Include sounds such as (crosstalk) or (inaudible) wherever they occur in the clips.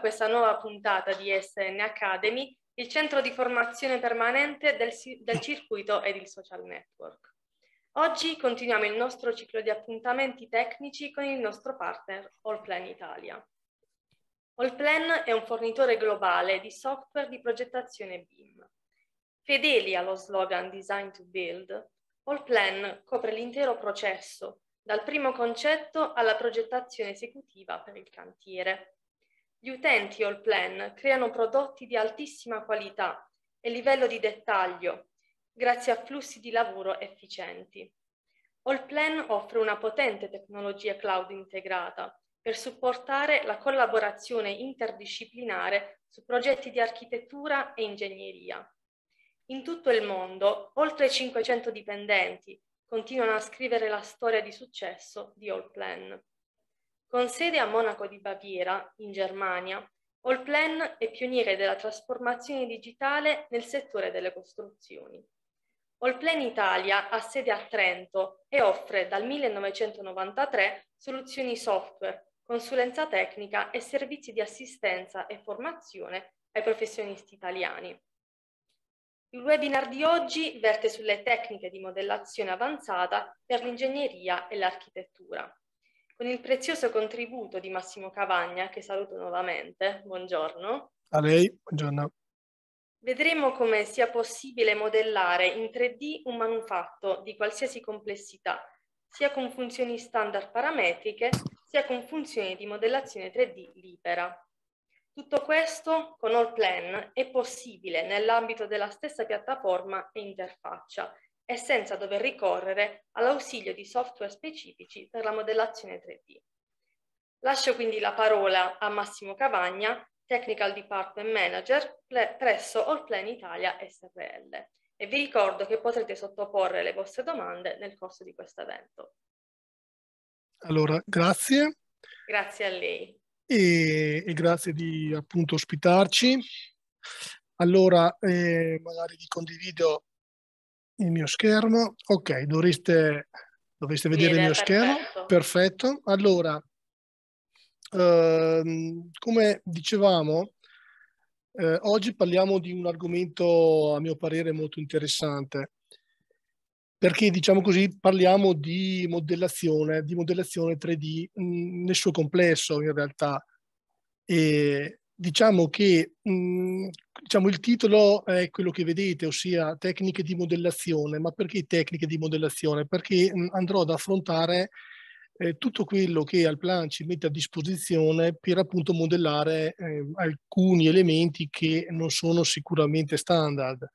questa nuova puntata di SN Academy, il centro di formazione permanente del, del circuito ed il social network. Oggi continuiamo il nostro ciclo di appuntamenti tecnici con il nostro partner Allplan Italia. Allplan è un fornitore globale di software di progettazione BIM. Fedeli allo slogan Design to Build, Allplan copre l'intero processo dal primo concetto alla progettazione esecutiva per il cantiere. Gli utenti All Plan creano prodotti di altissima qualità e livello di dettaglio grazie a flussi di lavoro efficienti. All Plan offre una potente tecnologia cloud integrata per supportare la collaborazione interdisciplinare su progetti di architettura e ingegneria. In tutto il mondo, oltre 500 dipendenti continuano a scrivere la storia di successo di All Plan. Con sede a Monaco di Baviera, in Germania, Allplan è pioniere della trasformazione digitale nel settore delle costruzioni. Allplan Italia ha sede a Trento e offre dal 1993 soluzioni software, consulenza tecnica e servizi di assistenza e formazione ai professionisti italiani. Il webinar di oggi verte sulle tecniche di modellazione avanzata per l'ingegneria e l'architettura con il prezioso contributo di Massimo Cavagna, che saluto nuovamente. Buongiorno. A lei, buongiorno. Vedremo come sia possibile modellare in 3D un manufatto di qualsiasi complessità, sia con funzioni standard parametriche, sia con funzioni di modellazione 3D libera. Tutto questo con All Plan è possibile nell'ambito della stessa piattaforma e interfaccia e senza dover ricorrere all'ausilio di software specifici per la modellazione 3D. Lascio quindi la parola a Massimo Cavagna, Technical Department Manager presso All Plan Italia SRL e vi ricordo che potrete sottoporre le vostre domande nel corso di questo evento. Allora, grazie. Grazie a lei. E, e grazie di appunto ospitarci. Allora, eh, magari vi condivido il mio schermo. Ok, dovreste, dovreste vedere il mio perfetto. schermo. Perfetto. Allora, ehm, come dicevamo, eh, oggi parliamo di un argomento a mio parere molto interessante perché diciamo così parliamo di modellazione, di modellazione 3D mh, mm, nel suo complesso in realtà e diciamo che mh, mhmm, diciamo il titolo è quello che vedete, ossia tecniche di modellazione. Ma perché tecniche di modellazione? Perché mh, mhmm, andrò ad affrontare eh, tutto quello che Alplan ci mette a disposizione per appunto modellare eh, alcuni elementi che non sono sicuramente standard.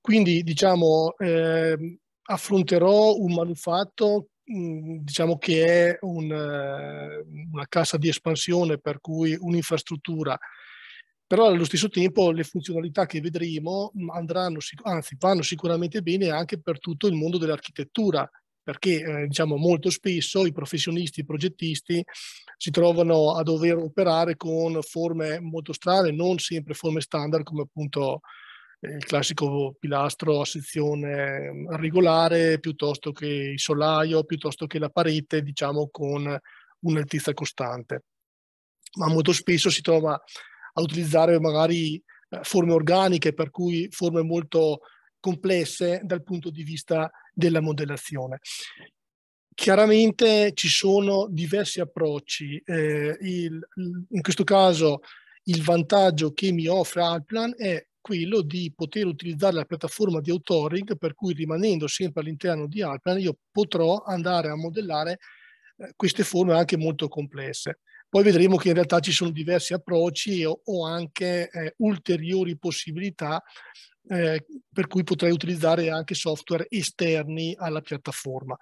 Quindi diciamo eh, affronterò un manufatto Mm, diciamo che è un, eh, una cassa di espansione per cui un'infrastruttura però allo stesso tempo le funzionalità che vedremo andranno, anzi vanno sicuramente bene anche per tutto il mondo dell'architettura, perché eh, diciamo molto spesso i professionisti, i progettisti si trovano a dover operare con forme molto strane, non sempre forme standard come appunto il classico pilastro a sezione mm, regolare piuttosto che il solaio, piuttosto che la parete, diciamo con un'altezza costante. Ma molto spesso si trova a utilizzare magari eh, forme organiche, per cui forme molto complesse dal punto di vista della modellazione. Chiaramente ci sono diversi approcci, eh, il, in questo caso il vantaggio che mi offre Alplan è quello di poter utilizzare la piattaforma di Autoring, per cui rimanendo sempre all'interno di Alplan io potrò andare a modellare eh, queste forme anche molto complesse. Poi vedremo che in realtà ci sono diversi approcci o, o anche eh, ulteriori possibilità eh, per cui potrei utilizzare anche software esterni alla piattaforma.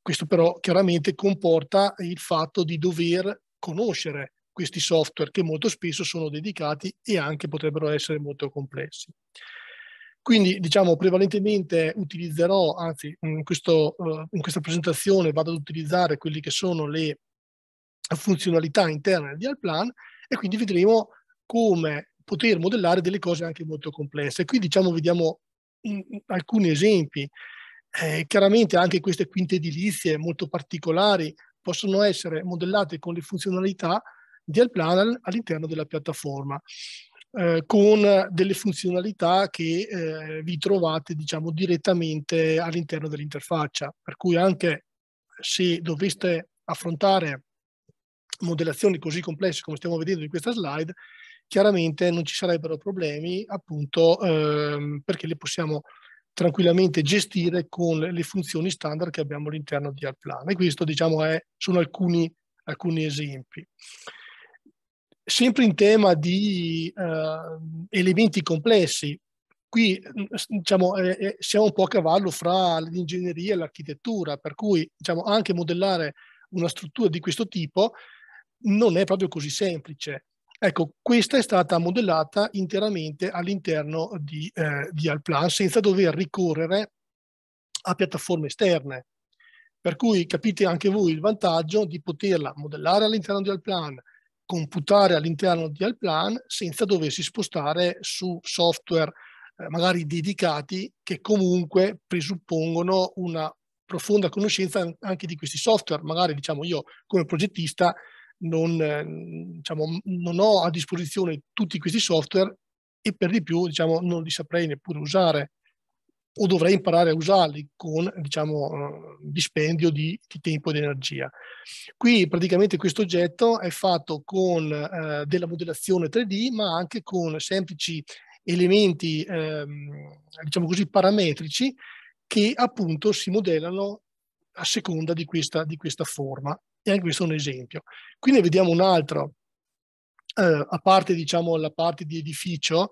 Questo però chiaramente comporta il fatto di dover conoscere questi software che molto spesso sono dedicati e anche potrebbero essere molto complessi. Quindi diciamo prevalentemente utilizzerò, anzi in, questo, eh, in questa presentazione vado ad utilizzare quelle che sono le funzionalità interne di Alplan e quindi vedremo come poter modellare delle cose anche molto complesse. Qui diciamo vediamo in, in alcuni esempi, eh, chiaramente anche queste quinte edilizie molto particolari possono essere modellate con le funzionalità di Alplan all'interno della piattaforma. Eh, con delle funzionalità che eh, vi trovate diciamo direttamente all'interno dell'interfaccia per cui anche se doveste affrontare modellazioni così complesse come stiamo vedendo in questa slide chiaramente non ci sarebbero problemi appunto ehm, perché le possiamo tranquillamente gestire con le funzioni standard che abbiamo all'interno di Alplan e questo diciamo è, sono alcuni, alcuni esempi sempre in tema di uh, elementi complessi, qui diciamo, eh, eh siamo un po' a cavallo fra l'ingegneria e l'architettura, per cui diciamo, anche modellare una struttura di questo tipo non è proprio così semplice. Ecco, questa è stata modellata interamente all'interno di, eh, di Alplan senza dover ricorrere a piattaforme esterne. Per cui capite anche voi il vantaggio di poterla modellare all'interno di Alplan, computare all'interno di Alplan senza doversi spostare su software eh, magari dedicati che comunque presuppongono una profonda conoscenza anche di questi software. Magari diciamo io come progettista non, eh, diciamo, non ho a disposizione tutti questi software e per di più diciamo, non li saprei neppure usare o dovrei imparare a usarli con diciamo, eh, dispendio di, di tempo di energia. Qui praticamente questo oggetto è fatto con eh, della modellazione 3D, ma anche con semplici elementi, ehm, diciamo così, parametrici che appunto si modellano a seconda di questa, di questa forma. E anche questo è un esempio. Qui ne vediamo un altro, eh, a parte diciamo la parte di edificio,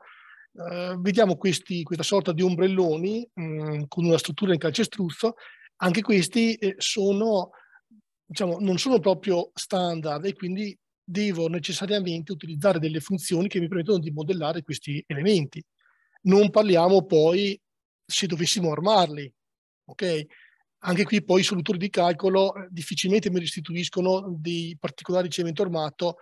Ehm, vediamo questi, questa sorta di ombrelloni mh, mm, con una struttura in calcestruzzo, anche questi eh, sono, diciamo, non sono proprio standard e quindi devo necessariamente utilizzare delle funzioni che mi permettono di modellare questi elementi. Non parliamo poi se dovessimo armarli, ok? Anche qui poi i solutori di calcolo eh, difficilmente mi restituiscono dei particolari cemento armato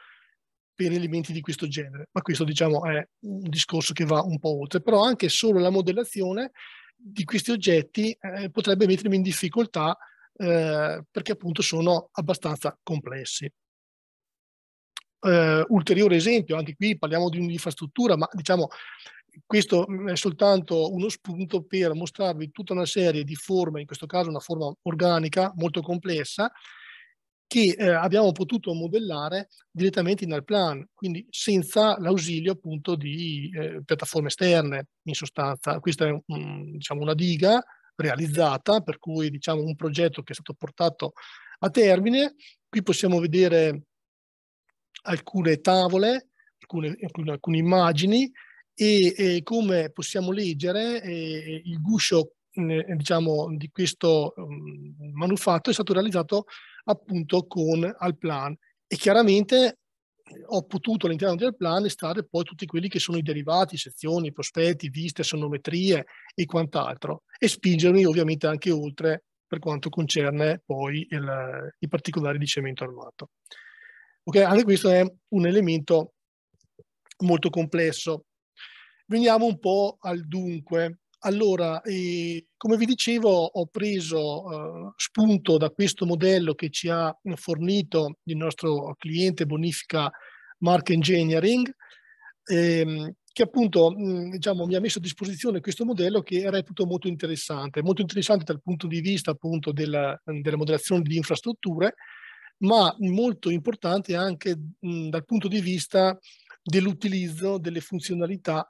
per elementi di questo genere. Ma questo diciamo è un discorso che va un po' oltre, però anche solo la modellazione di questi oggetti eh, potrebbe mettermi in difficoltà eh, perché appunto sono abbastanza complessi. Eh, ulteriore esempio, anche qui parliamo di un'infrastruttura, ma diciamo questo mm, è soltanto uno spunto per mostrarvi tutta una serie di forme, in questo caso una forma organica molto complessa, che eh, abbiamo potuto modellare direttamente in Alplan, quindi senza l'ausilio appunto di eh, piattaforme esterne in sostanza. Questa è un, diciamo, una diga realizzata, per cui diciamo un progetto che è stato portato a termine. Qui possiamo vedere alcune tavole, alcune, alcune, alcune immagini e, e, come possiamo leggere eh, il guscio eh, diciamo, di questo um, manufatto è stato realizzato appunto con al plan e chiaramente eh, ho potuto all'interno del plan estrarre poi tutti quelli che sono i derivati, sezioni, prospetti, viste, sonometrie e quant'altro e spingermi ovviamente anche oltre per quanto concerne poi il, i particolari di cemento armato. Ok, anche questo è un elemento molto complesso. Veniamo un po' al dunque allora, eh, come vi dicevo, ho preso eh, spunto da questo modello che ci ha fornito il nostro cliente Bonifica Mark Engineering, ehm, che appunto mh, mm, diciamo, mi ha messo a disposizione questo modello che reputo molto interessante, molto interessante dal punto di vista appunto della, della modellazione di infrastrutture, ma molto importante anche mh, mm, dal punto di vista dell'utilizzo delle funzionalità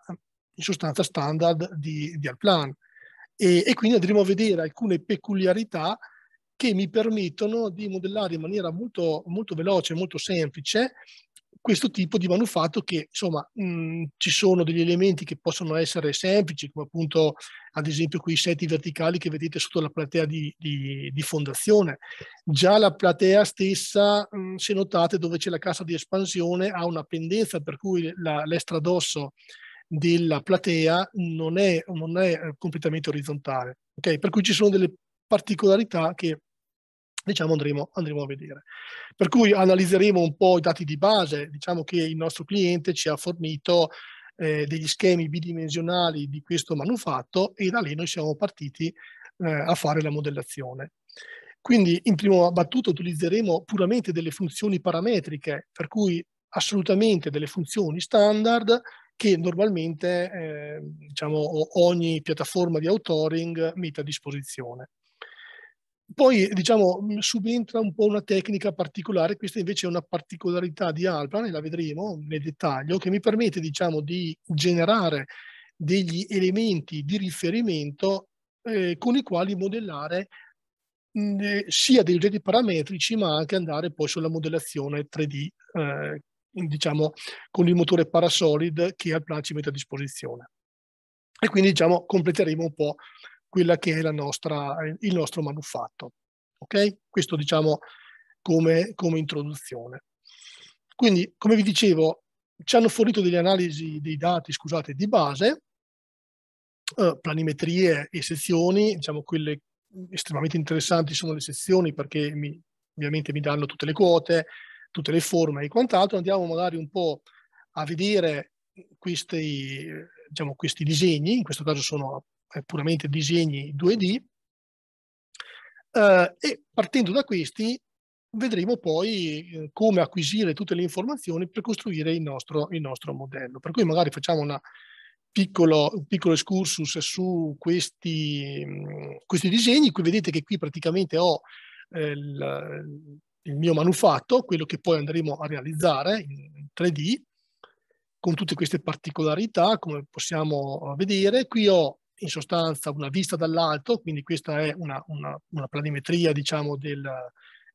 in sostanza standard di, di Alplan. E, e quindi andremo a vedere alcune peculiarità che mi permettono di modellare in maniera molto, molto veloce, molto semplice questo tipo di manufatto che insomma mh, mm, ci sono degli elementi che possono essere semplici come appunto ad esempio quei seti verticali che vedete sotto la platea di, di, di fondazione già la platea stessa mh, mm, se notate dove c'è la cassa di espansione ha una pendenza per cui l'estradosso della platea non è, non è eh, completamente orizzontale, okay? per cui ci sono delle particolarità che diciamo andremo, andremo, a vedere. Per cui analizzeremo un po' i dati di base, diciamo che il nostro cliente ci ha fornito eh, degli schemi bidimensionali di questo manufatto e da lì noi siamo partiti eh, a fare la modellazione. Quindi in prima battuta utilizzeremo puramente delle funzioni parametriche, per cui assolutamente delle funzioni standard che normalmente eh, diciamo, ogni piattaforma di authoring mette a disposizione. Poi diciamo, mm, subentra un po' una tecnica particolare, questa invece è una particolarità di Alplan e la vedremo nel dettaglio, che mi permette diciamo, di generare degli elementi di riferimento eh, con i quali modellare mh, mm, eh, sia dei oggetti parametrici ma anche andare poi sulla modellazione 3D eh, diciamo, con il motore Parasolid che Alplan ci mette a disposizione. E quindi diciamo, completeremo un po' quella che è nostra, il nostro manufatto. Ok? Questo diciamo come, come introduzione. Quindi, come vi dicevo, ci hanno fornito delle analisi dei dati, scusate, di base, eh, planimetrie e sezioni, diciamo quelle estremamente interessanti sono le sezioni perché mi, ovviamente mi danno tutte le quote, tutte le forme e quant'altro, andiamo magari un po' a vedere questi, diciamo, questi disegni, in questo caso sono eh, puramente disegni 2D, eh, e partendo da questi vedremo poi eh, come acquisire tutte le informazioni per costruire il nostro, il nostro modello. Per cui magari facciamo una, piccolo, un piccolo excursus su questi, mm, questi disegni. Qui vedete che qui praticamente ho eh, il, il mio manufatto, quello che poi andremo a realizzare in 3D, con tutte queste particolarità, come possiamo eh, vedere. Qui ho in sostanza una vista dall'alto, quindi questa è una, una, una planimetria diciamo, del,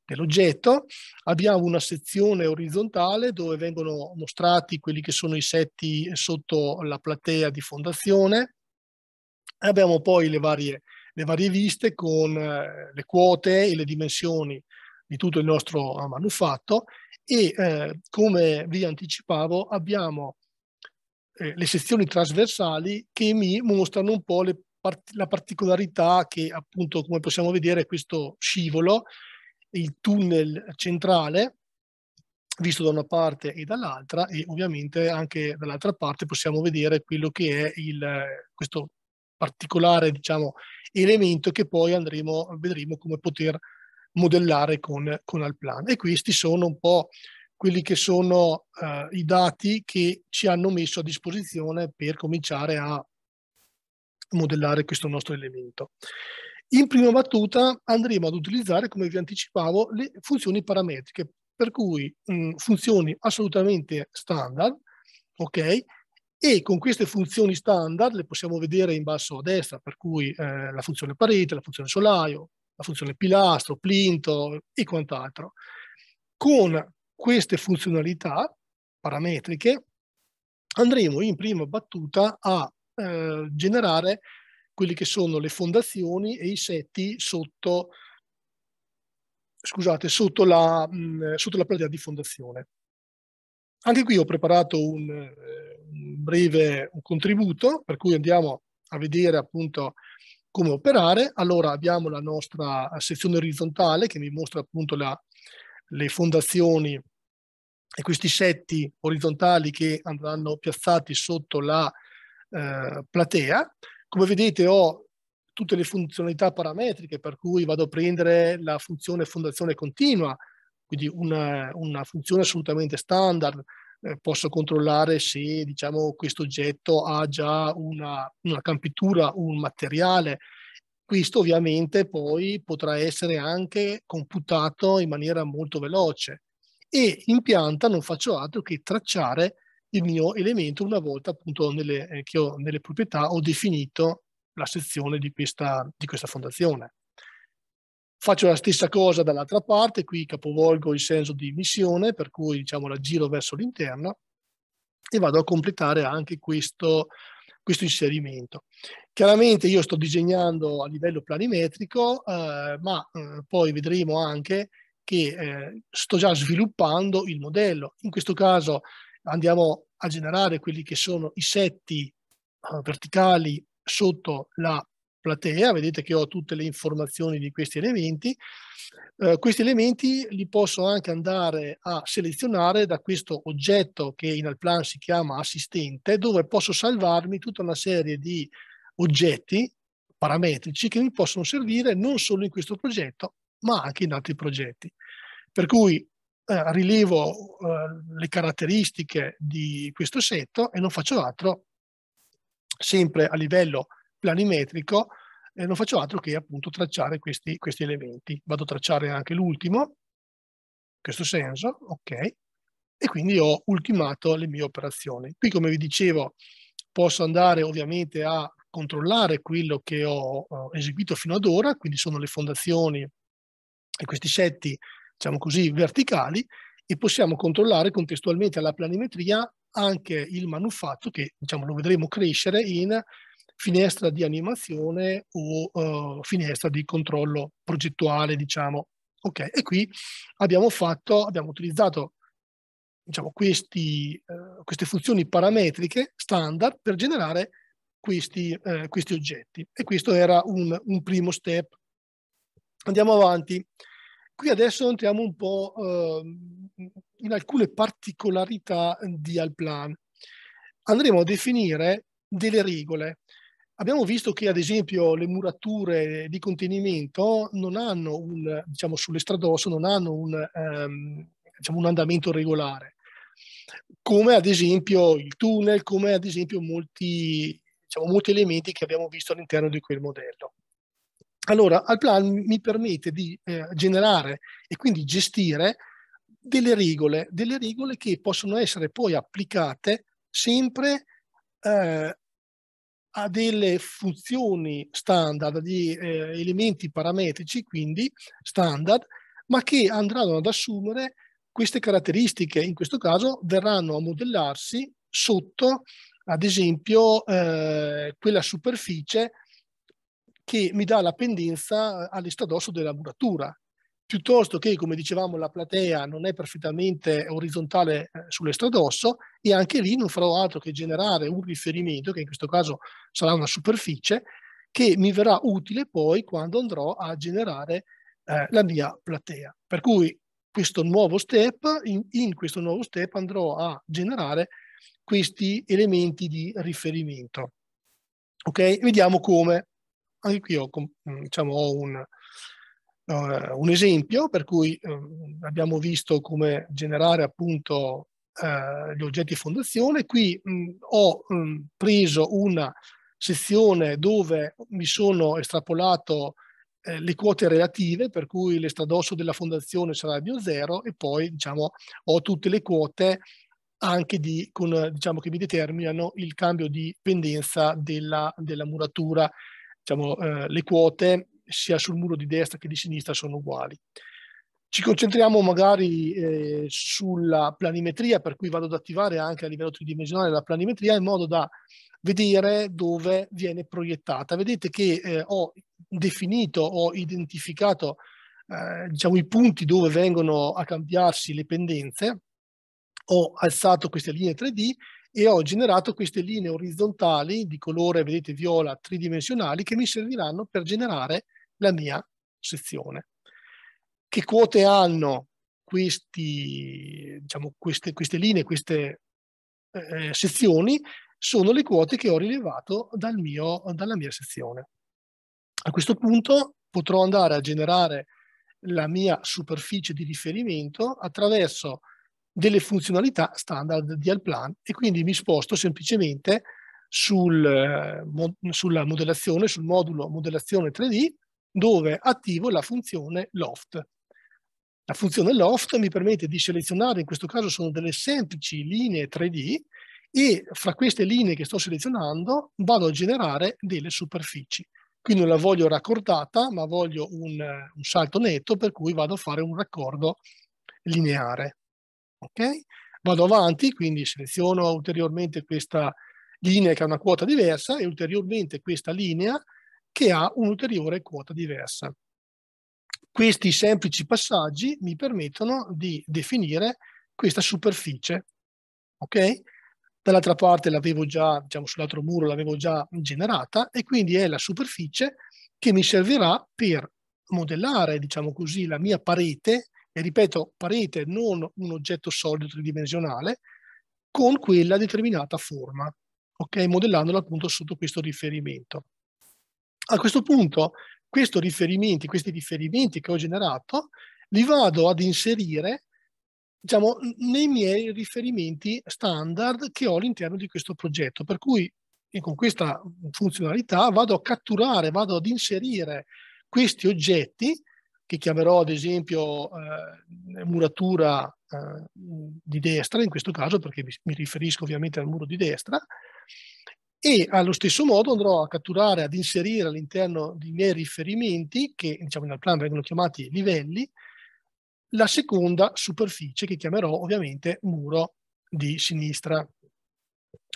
dell'oggetto. Abbiamo una sezione orizzontale dove vengono mostrati quelli che sono i setti sotto la platea di fondazione. Abbiamo poi le varie, le varie viste con eh, le quote e le dimensioni di tutto il nostro ah, manufatto e eh, come vi anticipavo abbiamo eh, le sezioni trasversali che mi mostrano un po' part la particolarità che appunto come possiamo vedere questo scivolo, il tunnel centrale visto da una parte e dall'altra e ovviamente anche dall'altra parte possiamo vedere quello che è il, questo particolare diciamo, elemento che poi andremo, vedremo come poter modellare con, con Alplan. E questi sono un po' quelli che sono uh, i dati che ci hanno messo a disposizione per cominciare a modellare questo nostro elemento. In prima battuta andremo ad utilizzare, come vi anticipavo, le funzioni parametriche, per cui mh, mm, funzioni assolutamente standard, ok? E con queste funzioni standard le possiamo vedere in basso a destra, per cui eh, la funzione parete, la funzione solaio, la funzione pilastro, plinto e quant'altro. Con queste funzionalità parametriche andremo in prima battuta a eh, generare quelle che sono le fondazioni e i setti sotto, scusate, sotto la, mh, mm, sotto la platea di fondazione. Anche qui ho preparato un, eh, un breve un contributo, per cui andiamo a vedere appunto come operare. Allora abbiamo la nostra eh, sezione orizzontale che mi mostra appunto la, le fondazioni e questi setti orizzontali che andranno piazzati sotto la eh, platea. Come vedete ho tutte le funzionalità parametriche per cui vado a prendere la funzione fondazione continua, quindi una, una funzione assolutamente standard, eh, posso controllare se diciamo, questo oggetto ha già una, una campitura, un materiale. Questo ovviamente poi potrà essere anche computato in maniera molto veloce e in pianta non faccio altro che tracciare il mio elemento una volta appunto nelle, eh, che ho nelle proprietà ho definito la sezione di questa, di questa fondazione. Faccio la stessa cosa dall'altra parte, qui capovolgo il senso di missione, per cui diciamo la giro verso l'interno e vado a completare anche questo, questo inserimento. Chiaramente io sto disegnando a livello planimetrico, eh, ma eh, poi vedremo anche che eh, sto già sviluppando il modello. In questo caso andiamo a generare quelli che sono i setti eh, verticali sotto la platea, vedete che ho tutte le informazioni di questi elementi. Eh, questi elementi li posso anche andare a selezionare da questo oggetto che in Alplan si chiama assistente, dove posso salvarmi tutta una serie di oggetti parametrici che mi possono servire non solo in questo progetto, ma anche in altri progetti. Per cui eh, rilevo eh, le caratteristiche di questo setto e non faccio altro, sempre a livello planimetrico eh, non faccio altro che appunto tracciare questi, questi elementi. Vado a tracciare anche l'ultimo, in questo senso, ok, e quindi ho ultimato le mie operazioni. Qui come vi dicevo posso andare ovviamente a controllare quello che ho, ho eseguito fino ad ora, quindi sono le fondazioni e questi setti, diciamo così, verticali, e possiamo controllare contestualmente alla planimetria anche il manufatto che diciamo, lo vedremo crescere in finestra di animazione o uh, finestra di controllo progettuale, diciamo. Ok, E qui abbiamo, fatto, abbiamo utilizzato diciamo, questi, uh, queste funzioni parametriche standard per generare questi, uh, questi oggetti. E questo era un, un, primo step. Andiamo avanti. Qui adesso entriamo un po' ehm, in alcune particolarità di Alplan. Andremo a definire delle regole Abbiamo visto che ad esempio le murature di contenimento non hanno un, diciamo sulle stradosso non hanno un, ehm, diciamo un andamento regolare, come ad esempio il tunnel, come ad esempio molti, diciamo, molti elementi che abbiamo visto all'interno di quel modello. Allora, al plan mi permette di eh, generare e quindi gestire delle regole, delle regole che possono essere poi applicate sempre eh, ha delle funzioni standard, di eh, elementi parametrici, quindi standard, ma che andranno ad assumere queste caratteristiche, in questo caso verranno a modellarsi sotto, ad esempio, eh, quella superficie che mi dà la pendenza eh, all'estadosso della muratura piuttosto che, come dicevamo, la platea non è perfettamente orizzontale eh, sull'estradosso e anche lì non farò altro che generare un riferimento, che in questo caso sarà una superficie, che mi verrà utile poi quando andrò a generare eh, la mia platea. Per cui questo nuovo step, in, in questo nuovo step andrò a generare questi elementi di riferimento. Ok? Vediamo come. Anche qui ho, mm, diciamo, ho un, uh, un esempio per cui uh, abbiamo visto come generare appunto eh, gli oggetti fondazione. Qui mh, ho mh, preso una sezione dove mi sono estrapolato eh, le quote relative, per cui l'estradosso della fondazione sarà di 0 e poi diciamo, ho tutte le quote anche di, con, diciamo, che mi determinano il cambio di pendenza della, della muratura. Diciamo, eh, le quote sia sul muro di destra che di sinistra sono uguali. Ci concentriamo magari eh, sulla planimetria, per cui vado ad attivare anche a livello tridimensionale la planimetria in modo da vedere dove viene proiettata. Vedete che eh, ho definito, ho identificato eh, diciamo, i punti dove vengono a cambiarsi le pendenze, ho alzato queste linee 3D e ho generato queste linee orizzontali di colore, vedete, viola, tridimensionali, che mi serviranno per generare la mia sezione. Che quote hanno questi, diciamo, queste, queste, linee, queste eh, sezioni? Sono le quote che ho rilevato dal mio, dalla mia sezione. A questo punto potrò andare a generare la mia superficie di riferimento attraverso delle funzionalità standard di Alplan e quindi mi sposto semplicemente sul, eh, sulla modellazione, sul modulo modellazione 3D dove attivo la funzione loft. La funzione loft mi permette di selezionare, in questo caso sono delle semplici linee 3D, e fra queste linee che sto selezionando vado a generare delle superfici. Qui non la voglio raccordata, ma voglio un, un salto netto, per cui vado a fare un raccordo lineare. Okay? Vado avanti, quindi seleziono ulteriormente questa linea che ha una quota diversa e ulteriormente questa linea che ha un'ulteriore quota diversa. Questi semplici passaggi mi permettono di definire questa superficie. Okay? Dall'altra parte l'avevo già, diciamo sull'altro muro l'avevo già generata e quindi è la superficie che mi servirà per modellare, diciamo così, la mia parete, e ripeto, parete non un oggetto solido tridimensionale, con quella determinata forma, ok? Modellandola appunto sotto questo riferimento. A questo punto, riferimenti, questi riferimenti che ho generato, li vado ad inserire diciamo, nei miei riferimenti standard che ho all'interno di questo progetto. Per cui con questa funzionalità vado a catturare, vado ad inserire questi oggetti che chiamerò ad esempio eh, muratura eh, di destra, in questo caso perché mi riferisco ovviamente al muro di destra, e allo stesso modo andrò a catturare, ad inserire all'interno dei miei riferimenti, che diciamo in Alplan vengono chiamati livelli, la seconda superficie che chiamerò ovviamente muro di sinistra.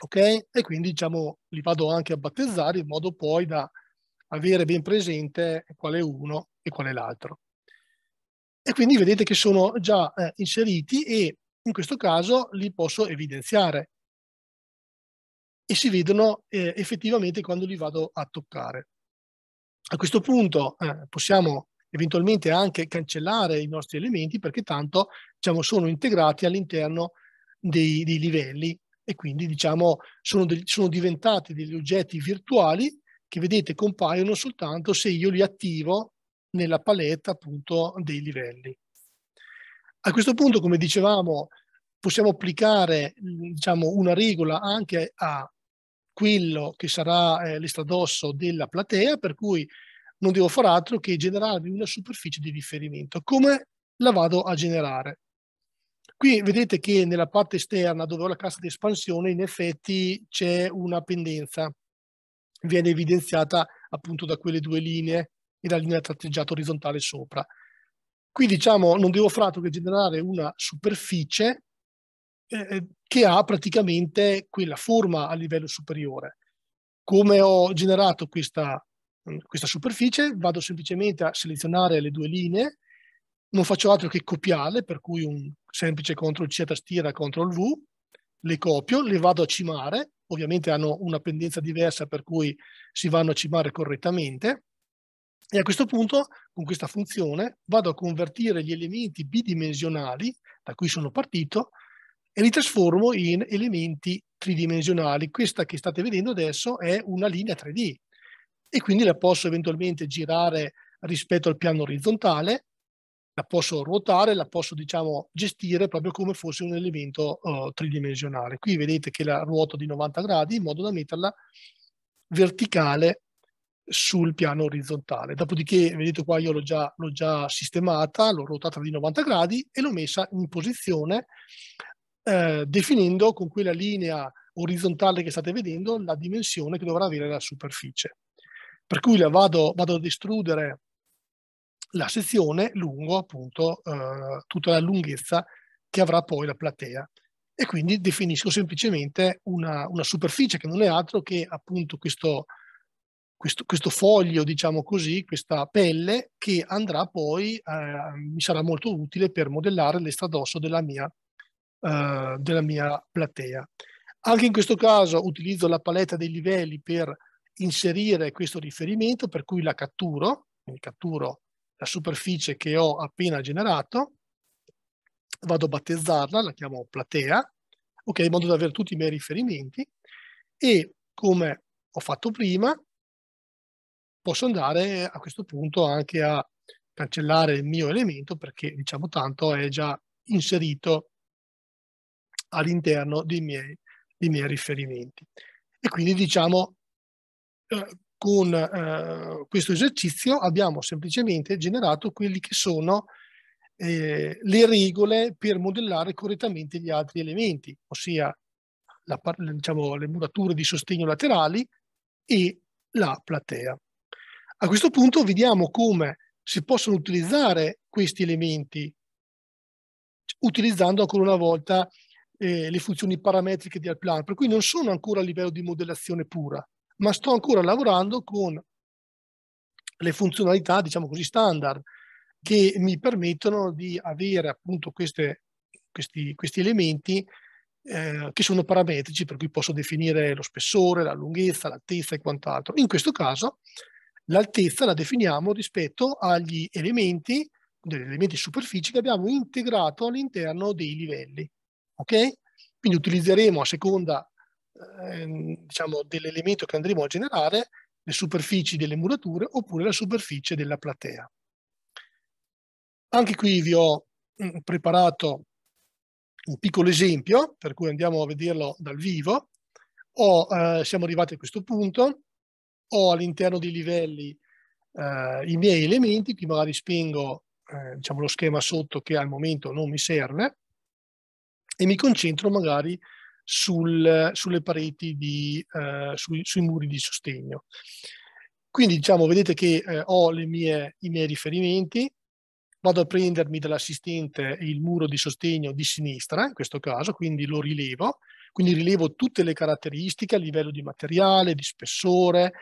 Ok? E quindi diciamo li vado anche a battezzare in modo poi da avere ben presente qual è uno e qual è l'altro. E quindi vedete che sono già eh, inseriti e in questo caso li posso evidenziare e si vedono eh, effettivamente quando li vado a toccare. A questo punto eh, possiamo eventualmente anche cancellare i nostri elementi perché tanto diciamo, sono integrati all'interno dei, dei, livelli e quindi diciamo, sono, de- sono diventati degli oggetti virtuali che vedete compaiono soltanto se io li attivo nella paletta appunto dei livelli. A questo punto, come dicevamo, possiamo applicare diciamo, una regola anche a quello che sarà eh, l'estradosso della platea, per cui non devo far altro che generarmi una superficie di riferimento. Come la vado a generare? Qui vedete che nella parte esterna dove ho la cassa di espansione in effetti c'è una pendenza, viene evidenziata appunto da quelle due linee e la linea tratteggiata orizzontale sopra. Qui diciamo non devo far altro che generare una superficie eh, eh, che ha praticamente quella forma a livello superiore. Come ho generato questa, mm, questa superficie, vado semplicemente a selezionare le due linee, non faccio altro che copiarle, per cui un semplice CTRL-C a tastiera, CTRL-V, le copio, le vado a cimare, ovviamente hanno una pendenza diversa per cui si vanno a cimare correttamente, e a questo punto con questa funzione vado a convertire gli elementi bidimensionali da cui sono partito e li trasformo in elementi tridimensionali. Questa che state vedendo adesso è una linea 3D e quindi la posso eventualmente girare rispetto al piano orizzontale, la posso ruotare, la posso diciamo gestire proprio come fosse un elemento uh, tridimensionale. Qui vedete che la ruoto di 90 gradi in modo da metterla verticale sul piano orizzontale. Dopodiché, vedete qua, io l'ho già, già, sistemata, l'ho ruotata di 90 gradi e l'ho messa in posizione eh, definendo con quella linea orizzontale che state vedendo la dimensione che dovrà avere la superficie. Per cui vado, vado, a distrudere la sezione lungo appunto eh, tutta la lunghezza che avrà poi la platea e quindi definisco semplicemente una, una superficie che non è altro che appunto questo, questo, questo, foglio, diciamo così, questa pelle che andrà poi, eh, mi sarà molto utile per modellare l'estradosso della mia eh, della mia platea. Anche in questo caso utilizzo la paletta dei livelli per inserire questo riferimento, per cui la catturo, quindi catturo la superficie che ho appena generato, vado a battezzarla, la chiamo platea, ok, in modo da avere tutti i miei riferimenti e come ho fatto prima posso andare a questo punto anche a cancellare il mio elemento perché diciamo tanto è già inserito all'interno dei miei, dei miei riferimenti. E quindi diciamo eh, con eh, questo esercizio abbiamo semplicemente generato quelle che sono eh, le regole per modellare correttamente gli altri elementi, ossia la, diciamo, le murature di sostegno laterali e la platea. A questo punto vediamo come si possono utilizzare questi elementi utilizzando ancora una volta eh, le funzioni parametriche di Alplan, per cui non sono ancora a livello di modellazione pura, ma sto ancora lavorando con le funzionalità, diciamo così, standard, che mi permettono di avere appunto queste, questi, questi elementi eh, che sono parametrici, per cui posso definire lo spessore, la lunghezza, l'altezza e quant'altro. In questo caso l'altezza la definiamo rispetto agli elementi, degli elementi superfici che abbiamo integrato all'interno dei livelli. Okay? Quindi utilizzeremo a seconda ehm, diciamo, dell'elemento che andremo a generare le superfici delle murature oppure la superficie della platea. Anche qui vi ho mm, preparato un piccolo esempio, per cui andiamo a vederlo dal vivo. Ho, eh, siamo arrivati a questo punto, ho all'interno dei livelli eh, i miei elementi, qui magari spengo eh, diciamo lo schema sotto che al momento non mi serve, e mi concentro magari sul, sulle pareti, di, eh, sui, sui, muri di sostegno. Quindi diciamo, vedete che eh, ho mie, i miei riferimenti, vado a prendermi dall'assistente il muro di sostegno di sinistra, in questo caso, quindi lo rilevo, quindi rilevo tutte le caratteristiche a livello di materiale, di spessore,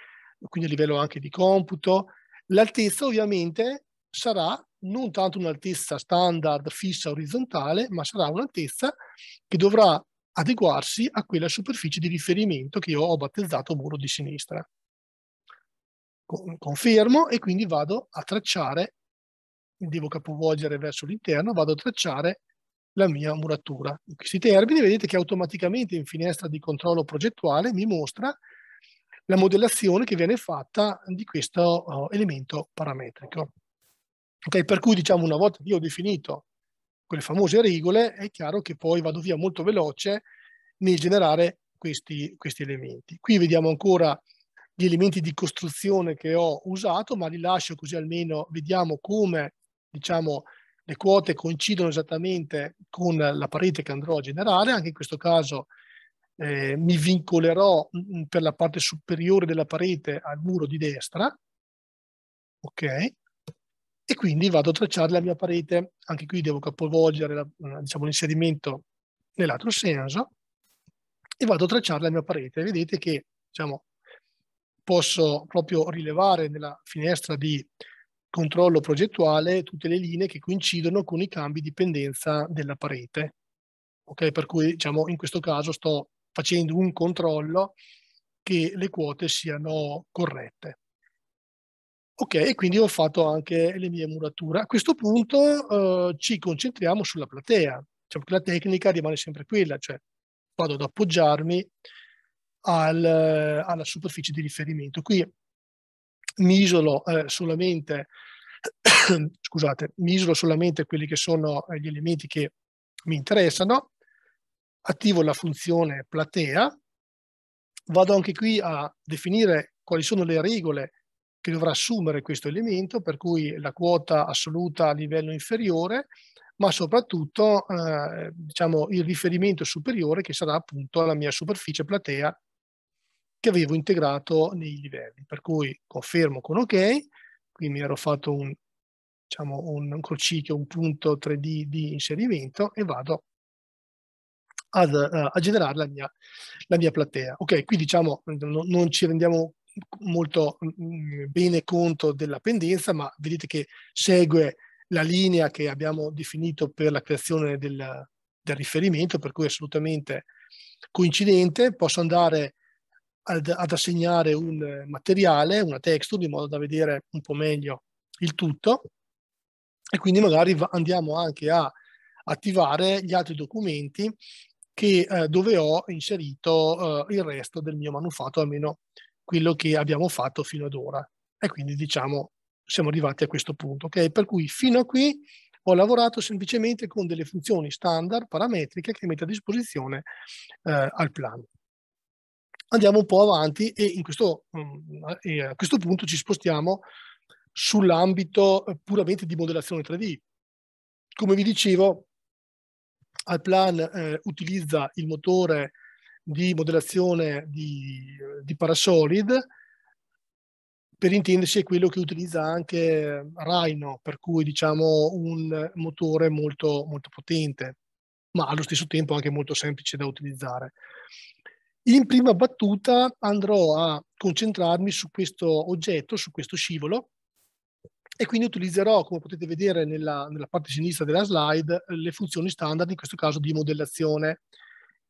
quindi a livello anche di computo. L'altezza ovviamente sarà non tanto un'altezza standard fissa orizzontale, ma sarà un'altezza che dovrà adeguarsi a quella superficie di riferimento che io ho battezzato muro di sinistra. Confermo e quindi vado a tracciare, devo capovolgere verso l'interno, vado a tracciare la mia muratura. In questi termini vedete che automaticamente in finestra di controllo progettuale mi mostra la modellazione che viene fatta di questo oh, elemento parametrico. Okay? Per cui diciamo una volta che ho definito quelle famose regole, è chiaro che poi vado via molto veloce nel generare questi, questi elementi. Qui vediamo ancora gli elementi di costruzione che ho usato, ma li lascio così almeno vediamo come diciamo, le quote coincidono esattamente con la parete che andrò a generare. Anche in questo caso eh, mi vincolerò mm, mm, per la parte superiore della parete al muro di destra. Ok e quindi vado a tracciare la mia parete. Anche qui devo capovolgere la, diciamo, l'inserimento nell'altro senso e vado a tracciare la mia parete. Vedete che diciamo, posso proprio rilevare nella finestra di controllo progettuale tutte le linee che coincidono con i cambi di pendenza della parete. Okay? Per cui diciamo, in questo caso sto facendo un controllo che le quote siano corrette. Ok, e quindi ho fatto anche le mie murature. A questo punto eh, ci concentriamo sulla platea, cioè, la tecnica rimane sempre quella, cioè vado ad appoggiarmi al, alla superficie di riferimento. Qui mi isolo eh, solamente, (coughs) scusate, mi isolo solamente quelli che sono eh, gli elementi che mi interessano, attivo la funzione platea, vado anche qui a definire quali sono le regole che dovrà assumere questo elemento, per cui la quota assoluta a livello inferiore, ma soprattutto eh, diciamo, il riferimento superiore che sarà appunto la mia superficie platea che avevo integrato nei livelli. Per cui confermo con OK, qui mi ero fatto un, diciamo, un, crocicchio, un punto 3D di inserimento e vado ad, uh, a generare la mia, la mia, platea. Ok, qui diciamo no, non ci rendiamo molto mm, bene conto della pendenza, ma vedete che segue la linea che abbiamo definito per la creazione del, del riferimento, per cui è assolutamente coincidente. Posso andare ad, ad assegnare un materiale, una texture, in modo da vedere un po' meglio il tutto e quindi magari andiamo anche a attivare gli altri documenti che, eh, dove ho inserito eh, il resto del mio manufatto, almeno quello che abbiamo fatto fino ad ora. E quindi diciamo siamo arrivati a questo punto. Okay? Per cui fino a qui ho lavorato semplicemente con delle funzioni standard parametriche che mette a disposizione eh, al plan. Andiamo un po' avanti e, questo, mm, e a questo punto ci spostiamo sull'ambito eh, puramente di modellazione 3D. Come vi dicevo, Alplan eh, utilizza il motore di modellazione di, di Parasolid, per intendersi è quello che utilizza anche Rhino, per cui diciamo un motore molto, molto potente, ma allo stesso tempo anche molto semplice da utilizzare. In prima battuta andrò a concentrarmi su questo oggetto, su questo scivolo, e quindi utilizzerò, come potete vedere nella, nella parte sinistra della slide, le funzioni standard, in questo caso di modellazione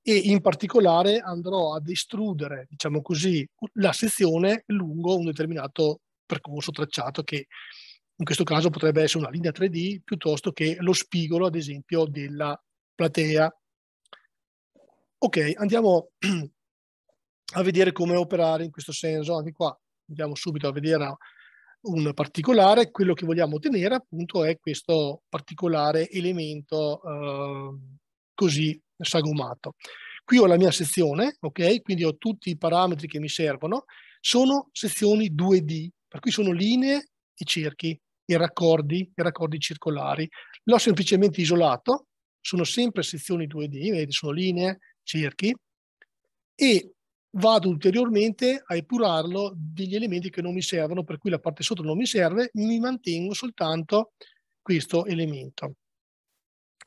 e in particolare andrò ad estrudere, diciamo così, la sezione lungo un determinato percorso tracciato che in questo caso potrebbe essere una linea 3D piuttosto che lo spigolo, ad esempio, della platea. Ok, andiamo a vedere come operare in questo senso. Anche qua andiamo subito a vedere un particolare. Quello che vogliamo ottenere appunto è questo particolare elemento eh, così sagomato. Qui ho la mia sezione, ok? Quindi ho tutti i parametri che mi servono. Sono sezioni 2D, per cui sono linee, i cerchi, i raccordi, i raccordi circolari. L'ho semplicemente isolato, sono sempre sezioni 2D, vedete, sono linee, cerchi, e vado ulteriormente a epurarlo degli elementi che non mi servono, per cui la parte sotto non mi serve, mi mantengo soltanto questo elemento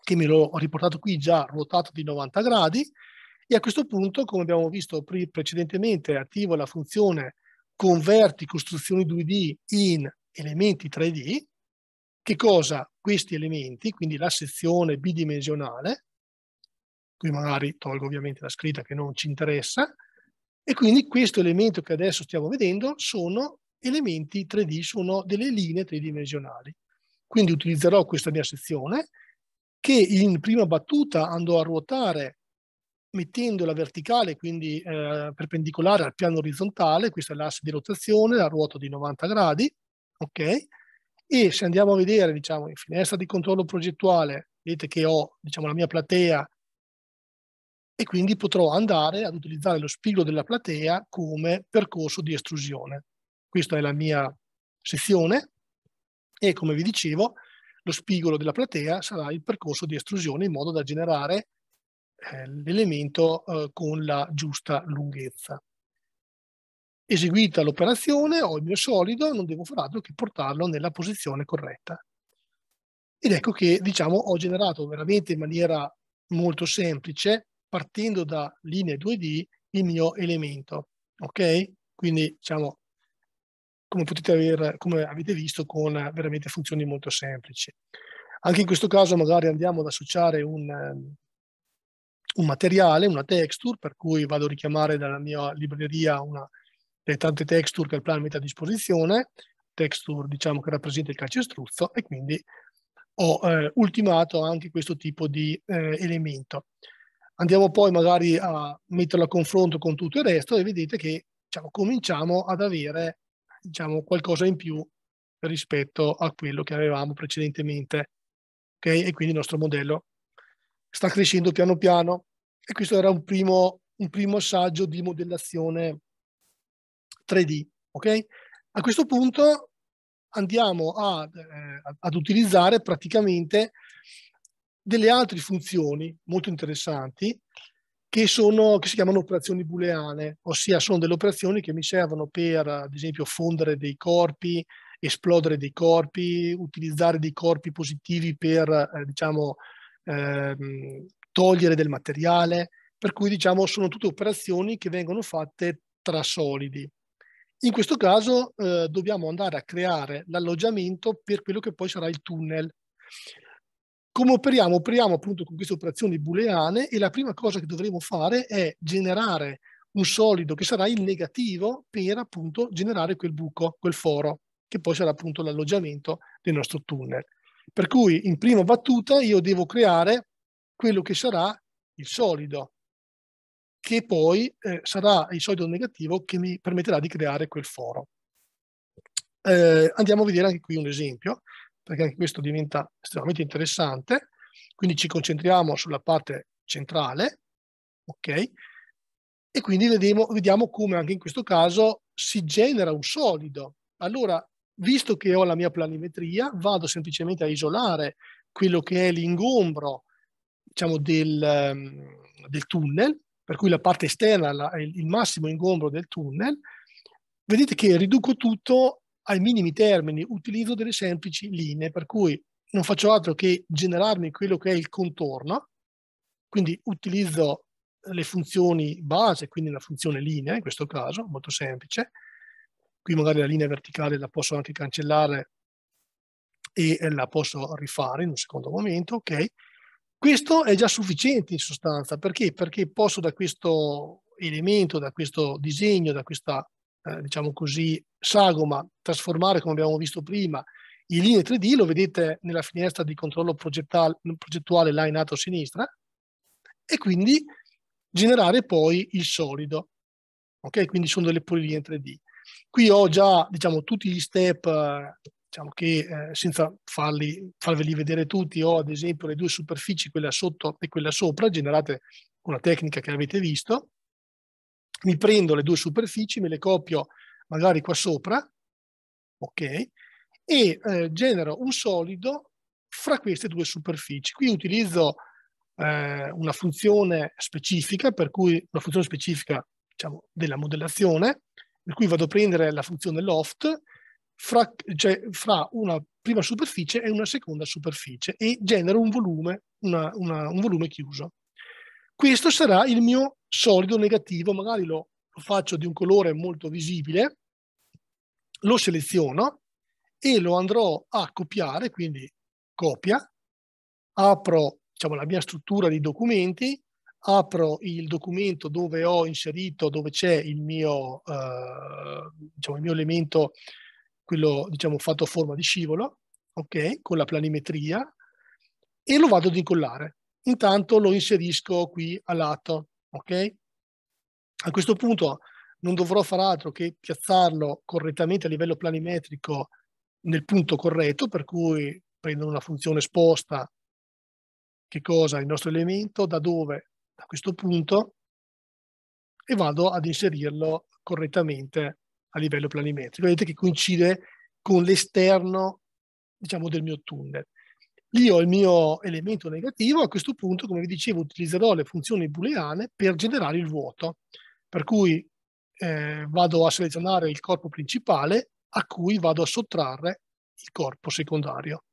che me l'ho riportato qui già ruotato di 90 gradi e a questo punto, come abbiamo visto precedentemente, attivo la funzione converti costruzioni 2D in elementi 3D, che cosa questi elementi, quindi la sezione bidimensionale, qui magari tolgo ovviamente la scritta che non ci interessa, e quindi questo elemento che adesso stiamo vedendo sono elementi 3D, sono delle linee tridimensionali. Quindi utilizzerò questa mia sezione che in prima battuta andò a ruotare mettendola verticale, quindi eh, perpendicolare al piano orizzontale, questa è l'asse di rotazione, la ruota di 90 gradi, ok? E se andiamo a vedere, diciamo, in finestra di controllo progettuale, vedete che ho, diciamo, la mia platea e quindi potrò andare ad utilizzare lo spigolo della platea come percorso di estrusione. Questa è la mia sezione e come vi dicevo lo spigolo della platea sarà il percorso di estrusione in modo da generare eh, l'elemento eh, con la giusta lunghezza. Eseguita l'operazione ho il mio solido, non devo far altro che portarlo nella posizione corretta. Ed ecco che diciamo, ho generato veramente in maniera molto semplice, partendo da linee 2D, il mio elemento. Ok? Quindi diciamo, come, potete aver, come avete visto, con veramente funzioni molto semplici. Anche in questo caso magari andiamo ad associare un, ehm, un materiale, una texture, per cui vado a richiamare dalla mia libreria una delle tante texture che il plan mette a disposizione, texture diciamo che rappresenta il calcestruzzo e quindi ho eh, ultimato anche questo tipo di eh, elemento. Andiamo poi magari a metterlo a confronto con tutto il resto e vedete che diciamo, cominciamo ad avere diciamo, qualcosa in più rispetto a quello che avevamo precedentemente. Okay? E quindi il nostro modello sta crescendo piano piano e questo era un primo, un primo assaggio di modellazione 3D. Okay? A questo punto andiamo a, eh, ad utilizzare praticamente delle altre funzioni molto interessanti che, sono, che si chiamano operazioni booleane, ossia sono delle operazioni che mi servono per, ad esempio, fondere dei corpi, esplodere dei corpi, utilizzare dei corpi positivi per, eh, diciamo, ehm, togliere del materiale, per cui diciamo sono tutte operazioni che vengono fatte tra solidi. In questo caso eh, dobbiamo andare a creare l'alloggiamento per quello che poi sarà il tunnel. Come operiamo? Operiamo appunto con queste operazioni booleane e la prima cosa che dovremo fare è generare un solido che sarà il negativo per appunto generare quel buco, quel foro, che poi sarà appunto l'alloggiamento del nostro tunnel. Per cui in prima battuta io devo creare quello che sarà il solido, che poi eh, sarà il solido negativo che mi permetterà di creare quel foro. Eh, andiamo a vedere anche qui un esempio perché anche questo diventa estremamente interessante. Quindi ci concentriamo sulla parte centrale, ok? E quindi vediamo, vediamo come anche in questo caso si genera un solido. Allora, visto che ho la mia planimetria, vado semplicemente a isolare quello che è l'ingombro diciamo, del, ehm, del, tunnel, per cui la parte esterna è il massimo ingombro del tunnel. Vedete che riduco tutto ai minimi termini utilizzo delle semplici linee, per cui non faccio altro che generarmi quello che è il contorno, quindi utilizzo le funzioni base, quindi la funzione linea in questo caso, molto semplice. Qui magari la linea verticale la posso anche cancellare e eh, la posso rifare in un secondo momento, ok? Questo è già sufficiente in sostanza, perché? Perché posso da questo elemento, da questo disegno, da questa eh, diciamo così, sagoma, trasformare, come abbiamo visto prima, in linee 3D, lo vedete nella finestra di controllo progettuale là in alto a sinistra, e quindi generare poi il solido. Ok, quindi sono delle polilinee 3D. Qui ho già, diciamo, tutti gli step, eh, diciamo che eh, senza farli, farveli vedere tutti, ho ad esempio le due superfici, quella sotto e quella sopra, generate con la tecnica che avete visto, mi prendo le due superfici, me le copio magari qua sopra, ok, e eh, genero un solido fra queste due superfici. Qui utilizzo eh, una funzione specifica, per cui una funzione specifica diciamo, della modellazione, per cui vado a prendere la funzione loft fra, cioè, fra una prima superficie e una seconda superficie e genero un volume, una, una, un volume chiuso. Questo sarà il mio solido, negativo, magari lo, lo faccio di un colore molto visibile, lo seleziono e lo andrò a copiare, quindi copia, apro diciamo, la mia struttura di documenti, apro il documento dove ho inserito, dove c'è il mio, eh, diciamo, il mio elemento, quello diciamo, fatto a forma di scivolo, ok, con la planimetria, e lo vado ad incollare. Intanto lo inserisco qui a lato ok? A questo punto non dovrò far altro che piazzarlo correttamente a livello planimetrico nel punto corretto, per cui prendo una funzione esposta, che cosa? Il nostro elemento, da dove? Da questo punto, e vado ad inserirlo correttamente a livello planimetrico. Vedete che coincide con l'esterno, diciamo, del mio tunnel lì ho il mio elemento negativo, a questo punto, come vi dicevo, utilizzerò le funzioni booleane per generare il vuoto, per cui eh, vado a selezionare il corpo principale a cui vado a sottrarre il corpo secondario.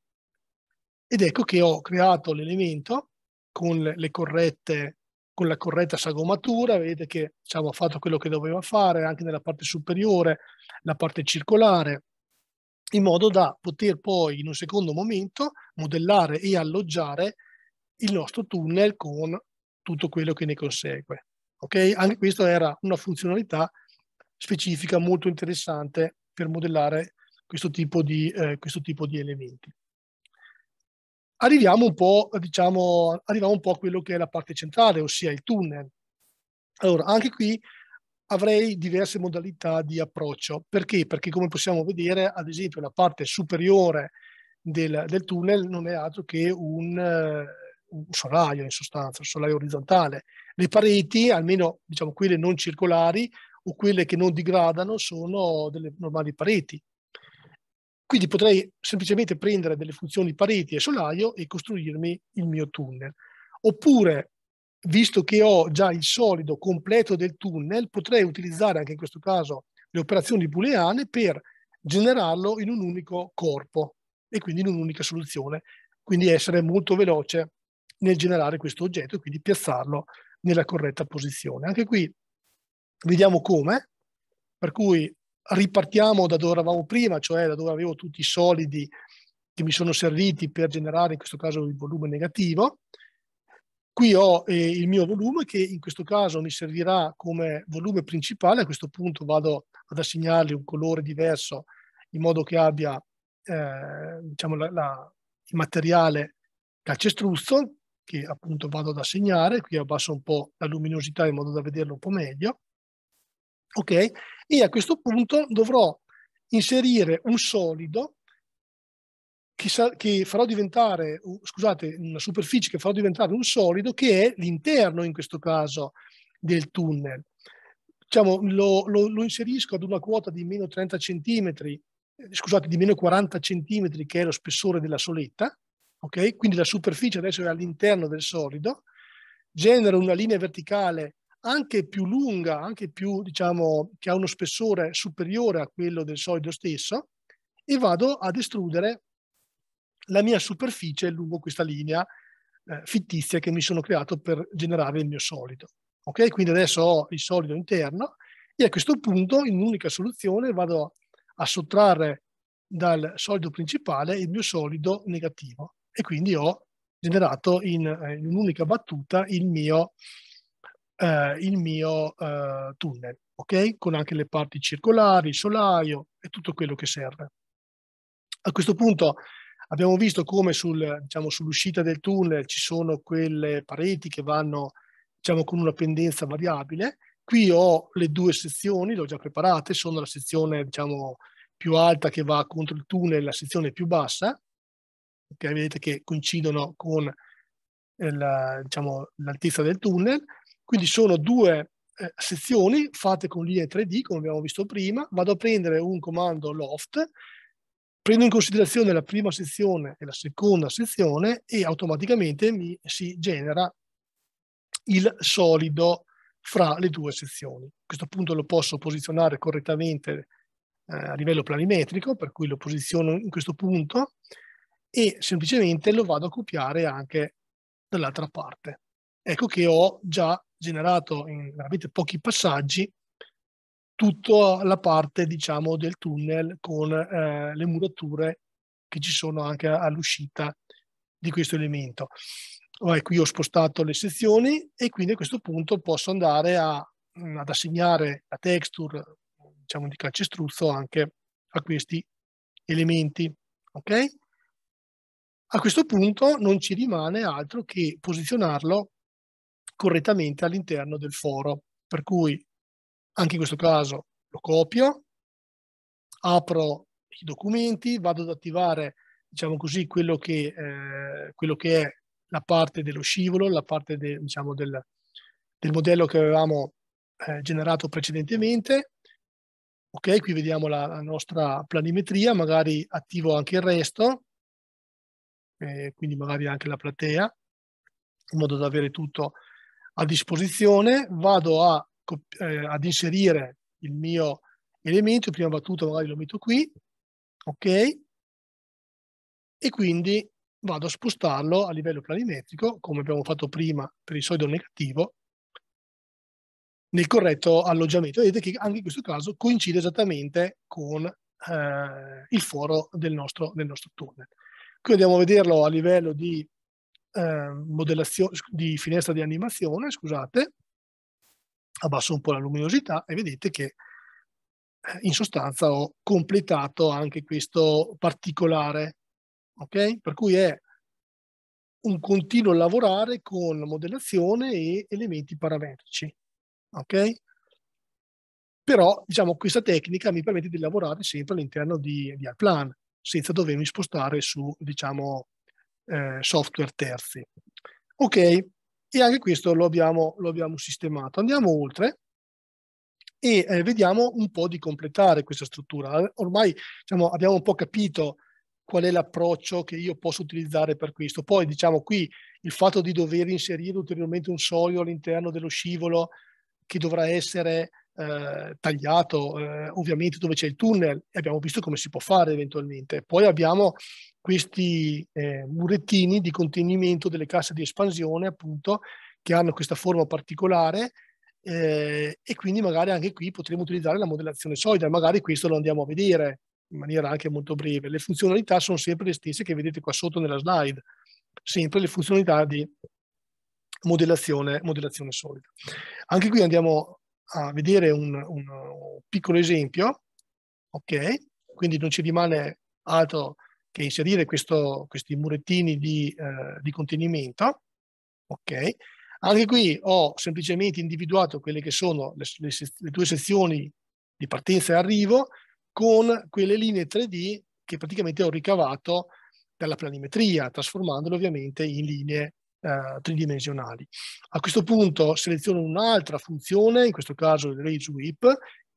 Ed ecco che ho creato l'elemento con, le corrette, con la corretta sagomatura, vedete che diciamo, ha fatto quello che doveva fare anche nella parte superiore, la parte circolare, in modo da poter poi in un secondo momento modellare e alloggiare il nostro tunnel con tutto quello che ne consegue. Okay? Anche questa era una funzionalità specifica molto interessante per modellare questo tipo di, eh, questo tipo di elementi. Arriviamo un, po', diciamo, arriviamo un po' a quello che è la parte centrale, ossia il tunnel. Allora, anche qui avrei diverse modalità di approccio. Perché? Perché come possiamo vedere, ad esempio, la parte superiore del, del tunnel non è altro che un, eh, un, solaio in sostanza, un solaio orizzontale. Le pareti, almeno diciamo quelle non circolari o quelle che non digradano, sono delle normali pareti. Quindi potrei semplicemente prendere delle funzioni pareti e solaio e costruirmi il mio tunnel. Oppure visto che ho già il solido completo del tunnel, potrei utilizzare anche in questo caso le operazioni booleane per generarlo in un unico corpo e quindi in un'unica soluzione, quindi essere molto veloce nel generare questo oggetto e quindi piazzarlo nella corretta posizione. Anche qui vediamo come, per cui ripartiamo da dove eravamo prima, cioè da dove avevo tutti i solidi che mi sono serviti per generare in questo caso il volume negativo, Qui ho eh, il mio volume che in questo caso mi servirà come volume principale, a questo punto vado ad assegnargli un colore diverso in modo che abbia eh, diciamo la, la, il materiale calcestruzzo che appunto vado ad assegnare, qui abbasso un po' la luminosità in modo da vederlo un po' meglio, ok? E a questo punto dovrò inserire un solido che, sa, che farò diventare, scusate, una superficie che farò diventare un solido che è l'interno in questo caso del tunnel. Diciamo, lo, lo, lo inserisco ad una quota di meno 30 cm, eh, scusate, di meno 40 centimetri, che è lo spessore della soletta, ok? Quindi la superficie adesso è all'interno del solido, genero una linea verticale anche più lunga, anche più, diciamo, che ha uno spessore superiore a quello del solido stesso e vado ad estrudere la mia superficie lungo questa linea eh, fittizia che mi sono creato per generare il mio solido. Ok, Quindi adesso ho il solido interno e a questo punto in un'unica soluzione vado a sottrarre dal solido principale il mio solido negativo e quindi ho generato in, eh, in un'unica battuta il mio, eh, il mio eh, tunnel, ok? con anche le parti circolari, il solaio e tutto quello che serve. A questo punto Abbiamo visto come sul, diciamo, sull'uscita del tunnel ci sono quelle pareti che vanno diciamo, con una pendenza variabile. Qui ho le due sezioni, le ho già preparate, sono la sezione diciamo, più alta che va contro il tunnel e la sezione più bassa, che vedete che coincidono con eh, la, diciamo, l'altezza del tunnel. Quindi sono due eh, sezioni fatte con linee 3D, come abbiamo visto prima. Vado a prendere un comando loft prendo in considerazione la prima sezione e la seconda sezione e automaticamente mi si genera il solido fra le due sezioni. A questo punto lo posso posizionare correttamente eh, a livello planimetrico, per cui lo posiziono in questo punto e semplicemente lo vado a copiare anche dall'altra parte. Ecco che ho già generato in veramente pochi passaggi tutta la parte diciamo del tunnel con eh, le murature che ci sono anche all'uscita di questo elemento. Allora, qui ho spostato le sezioni e quindi a questo punto posso andare a, mm, ad assegnare la texture diciamo di calcestruzzo anche a questi elementi. Okay? A questo punto non ci rimane altro che posizionarlo correttamente all'interno del foro, per cui anche in questo caso lo copio, apro i documenti, vado ad attivare, diciamo così, quello che, eh, quello che è la parte dello scivolo, la parte de, diciamo, del, del, modello che avevamo eh, generato precedentemente. Ok, qui vediamo la, la, nostra planimetria, magari attivo anche il resto, eh, quindi magari anche la platea, in modo da avere tutto a disposizione. Vado a eh, ad inserire il mio elemento, prima battuta magari lo metto qui, ok? E quindi vado a spostarlo a livello planimetrico, come abbiamo fatto prima per il solido negativo, nel corretto alloggiamento. Vedete che anche in questo caso coincide esattamente con eh, il foro del nostro, del nostro tunnel. Qui andiamo a vederlo a livello di, eh, modellazione, di finestra di animazione, scusate, abbasso un po' la luminosità e vedete che eh, in sostanza ho completato anche questo particolare, ok? Per cui è un continuo lavorare con modellazione e elementi parametrici, ok? Però, diciamo, questa tecnica mi permette di lavorare sempre all'interno di, di Alplan, senza dovermi spostare su, diciamo, eh, software terzi. Ok, e anche questo lo abbiamo, lo abbiamo sistemato. Andiamo oltre e eh, vediamo un po' di completare questa struttura. Ormai diciamo, abbiamo un po' capito qual è l'approccio che io posso utilizzare per questo. Poi diciamo qui il fatto di dover inserire ulteriormente un solio all'interno dello scivolo che dovrà essere eh, tagliato, eh, ovviamente dove c'è il tunnel e abbiamo visto come si può fare eventualmente. Poi abbiamo questi eh, murettini di contenimento delle casse di espansione, appunto, che hanno questa forma particolare eh, e quindi magari anche qui potremo utilizzare la modellazione solida, magari questo lo andiamo a vedere in maniera anche molto breve. Le funzionalità sono sempre le stesse che vedete qua sotto nella slide, sempre le funzionalità di modellazione, modellazione solida. Anche qui andiamo a vedere un, un, piccolo esempio, ok? Quindi non ci rimane altro che inserire questo, questi murettini di, eh, di, contenimento. Ok? Anche qui ho semplicemente individuato quelle che sono le, le, le, due sezioni di partenza e arrivo con quelle linee 3D che praticamente ho ricavato dalla planimetria, trasformandole ovviamente in linee eh, tridimensionali. A questo punto seleziono un'altra funzione, in questo caso il Rage Whip,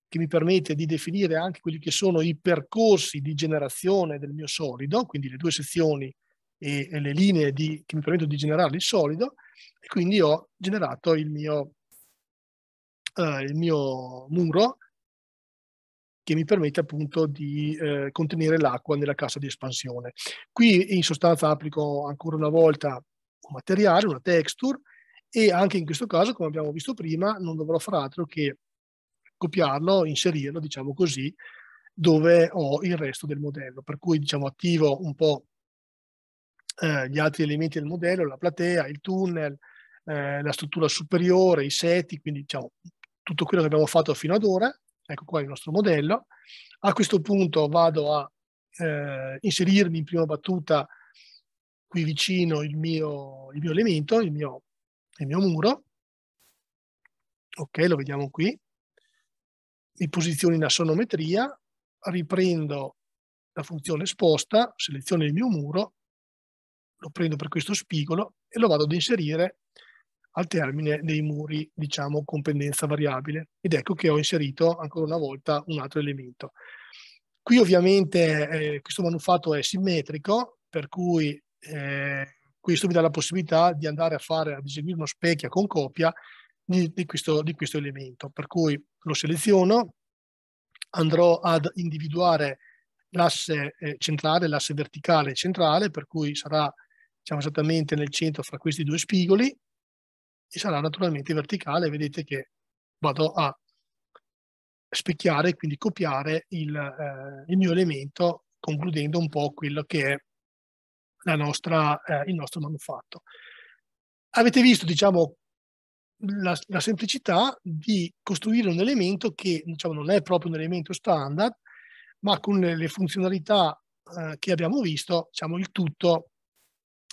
che mi permette di definire anche quelli che sono i percorsi di generazione del mio solido, quindi le due sezioni e, e le linee di, che mi permettono di generare il solido, e quindi ho generato il mio, eh, il mio muro che mi permette appunto di eh, contenere l'acqua nella cassa di espansione. Qui in sostanza applico ancora una volta un materiale, una texture e anche in questo caso, come abbiamo visto prima, non dovrò far altro che copiarlo, inserirlo, diciamo così, dove ho il resto del modello. Per cui diciamo, attivo un po' eh, gli altri elementi del modello, la platea, il tunnel, eh, la struttura superiore, i seti, quindi diciamo, tutto quello che abbiamo fatto fino ad ora. Ecco qua il nostro modello. A questo punto vado a eh, inserirmi in prima battuta qui vicino il mio, il mio elemento, il mio, il mio muro, ok, lo vediamo qui, mi posiziono in assonometria, riprendo la funzione esposta, seleziono il mio muro, lo prendo per questo spigolo e lo vado ad inserire al termine dei muri, diciamo, con pendenza variabile. Ed ecco che ho inserito ancora una volta un altro elemento. Qui ovviamente eh, questo manufatto è simmetrico, per cui eh, questo mi dà la possibilità di andare a fare, ad eseguire uno specchia con copia di, di, questo, di questo elemento. Per cui lo seleziono, andrò ad individuare l'asse eh, centrale, l'asse verticale centrale, per cui sarà diciamo, esattamente nel centro fra questi due spigoli e sarà naturalmente verticale. Vedete che vado a specchiare, quindi copiare il, eh, il mio elemento, concludendo un po' quello che è nostra, eh, il nostro manufatto. Avete visto, diciamo, la, la, semplicità di costruire un elemento che diciamo, non è proprio un elemento standard, ma con le, le funzionalità eh, che abbiamo visto, diciamo, il tutto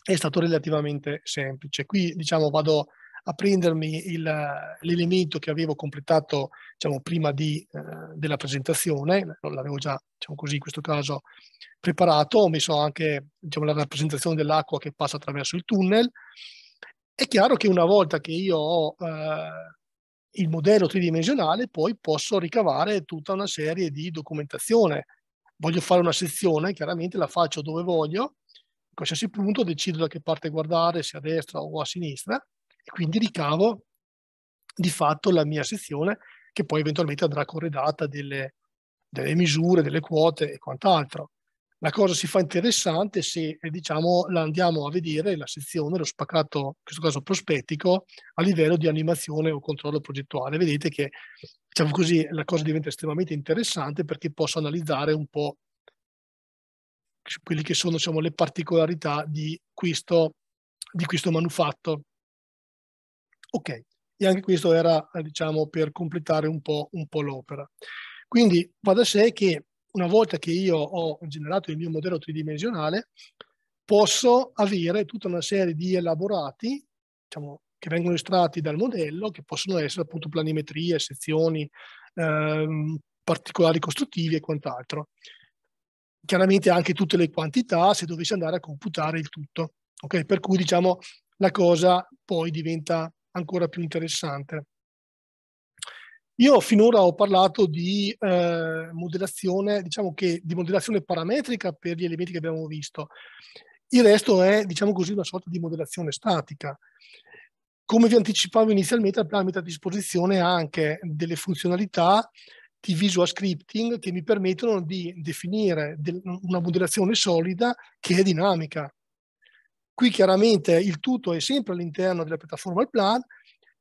è stato relativamente semplice. Qui diciamo, vado a a prendermi il, l'elemento che avevo completato diciamo, prima di, eh, della presentazione, l'avevo già diciamo così, in questo caso preparato, ho messo anche diciamo, la rappresentazione dell'acqua che passa attraverso il tunnel. È chiaro che una volta che io ho eh, il modello tridimensionale, poi posso ricavare tutta una serie di documentazione. Voglio fare una sezione, chiaramente la faccio dove voglio, a qualsiasi punto decido da che parte guardare, se a destra o a sinistra, e quindi ricavo di fatto la mia sezione che poi eventualmente andrà corredata delle, delle misure, delle quote e quant'altro. La cosa si fa interessante se eh, diciamo, la andiamo a vedere la sezione, lo spaccato, in questo caso prospettico, a livello di animazione o controllo progettuale. Vedete che diciamo così, la cosa diventa estremamente interessante perché posso analizzare un po' quelle che sono diciamo, le particolarità di questo, di questo manufatto. Ok, e anche questo era eh, diciamo, per completare un po', un po l'opera. Quindi va da sé che una volta che io ho generato il mio modello tridimensionale, posso avere tutta una serie di elaborati diciamo, che vengono estratti dal modello, che possono essere appunto planimetrie, sezioni, ehm, particolari costruttivi e quant'altro. Chiaramente anche tutte le quantità se dovessi andare a computare il tutto. Okay? Per cui diciamo la cosa poi diventa ancora più interessante. Io finora ho parlato di eh, modellazione, diciamo che di modellazione parametrica per gli elementi che abbiamo visto. Il resto è, diciamo così, una sorta di modellazione statica. Come vi anticipavo inizialmente, il parametro a disposizione ha anche delle funzionalità di visual scripting che mi permettono di definire una modellazione solida che è dinamica. Qui chiaramente il tutto è sempre all'interno della piattaforma al plan,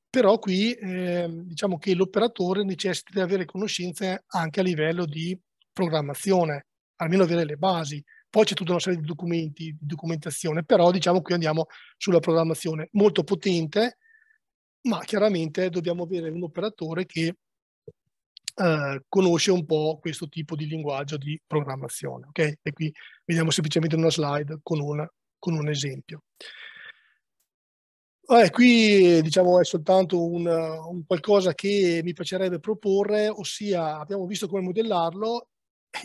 però qui eh, diciamo che l'operatore necessita di avere conoscenze anche a livello di programmazione, almeno avere le basi. Poi c'è tutta una serie di documenti, di documentazione, però diciamo qui andiamo sulla programmazione molto potente, ma chiaramente dobbiamo avere un operatore che eh, conosce un po' questo tipo di linguaggio di programmazione. Okay? E qui vediamo semplicemente una slide con un con un esempio. Vabbè, eh, qui diciamo è soltanto un, un qualcosa che mi piacerebbe proporre, ossia abbiamo visto come modellarlo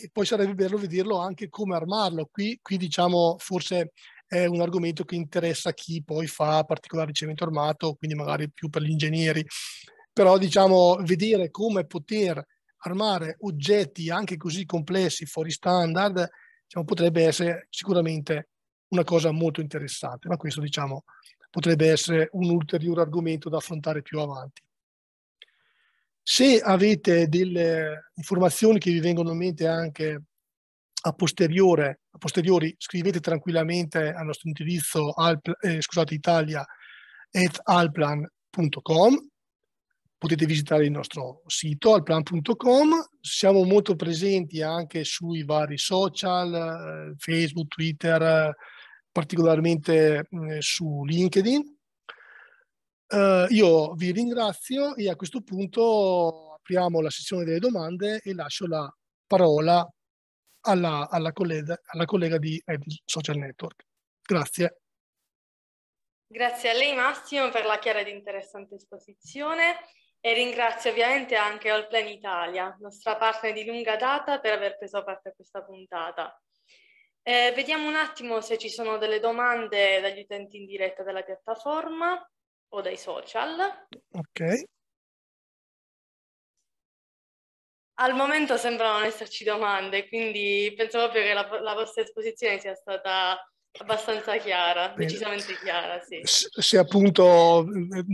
e poi sarebbe bello vederlo anche come armarlo. Qui, qui diciamo forse è un argomento che interessa chi poi fa particolare ricevimento armato, quindi magari più per gli ingegneri, però diciamo vedere come poter armare oggetti anche così complessi fuori standard diciamo, potrebbe essere sicuramente una cosa molto interessante, ma questo diciamo potrebbe essere un ulteriore argomento da affrontare più avanti. Se avete delle informazioni che vi vengono in mente anche a, posteriore, a posteriori, scrivete tranquillamente al nostro indirizzo al, eh, scusate, italia at alplan.com potete visitare il nostro sito alplan.com. Siamo molto presenti anche sui vari social, eh, Facebook, Twitter, particolarmente mh, mm, su LinkedIn. Uh, io vi ringrazio e a questo punto apriamo la sessione delle domande e lascio la parola alla, alla, collega, alla collega, di Edil Social Network. Grazie. Grazie a lei Massimo per la chiara ed interessante esposizione e ringrazio ovviamente anche All Plan Italia, nostra partner di lunga data, per aver preso parte a questa puntata. Eh, vediamo un attimo se ci sono delle domande dagli utenti in diretta della piattaforma o dai social. Ok. Al momento sembrano esserci domande, quindi penso proprio che la, la vostra esposizione sia stata abbastanza chiara, Bene. decisamente chiara, sì. Se appunto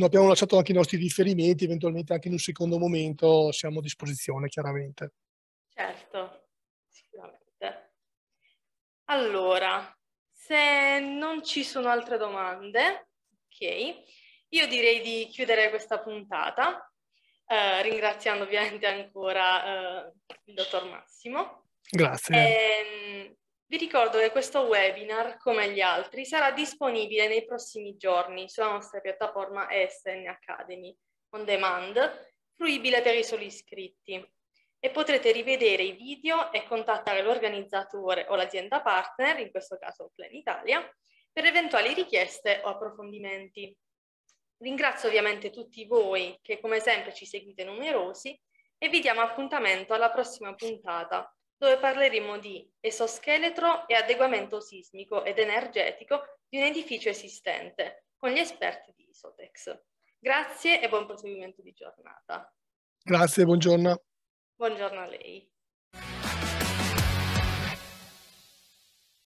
abbiamo lasciato anche i nostri riferimenti, eventualmente anche in un secondo momento siamo a disposizione, chiaramente. Certo. Allora, se non ci sono altre domande, ok, io direi di chiudere questa puntata, eh, ringraziando ovviamente ancora eh, il dottor Massimo. Grazie. E, ehm, vi ricordo che questo webinar, come gli altri, sarà disponibile nei prossimi giorni sulla nostra piattaforma SN Academy on demand, fruibile per i soli iscritti e potrete rivedere i video e contattare l'organizzatore o l'azienda partner, in questo caso Plan Italia, per eventuali richieste o approfondimenti. Ringrazio ovviamente tutti voi che come sempre ci seguite numerosi e vi diamo appuntamento alla prossima puntata dove parleremo di esoscheletro e adeguamento sismico ed energetico di un edificio esistente con gli esperti di Isotex. Grazie e buon proseguimento di giornata. Grazie, buongiorno. Buongiorno a lei.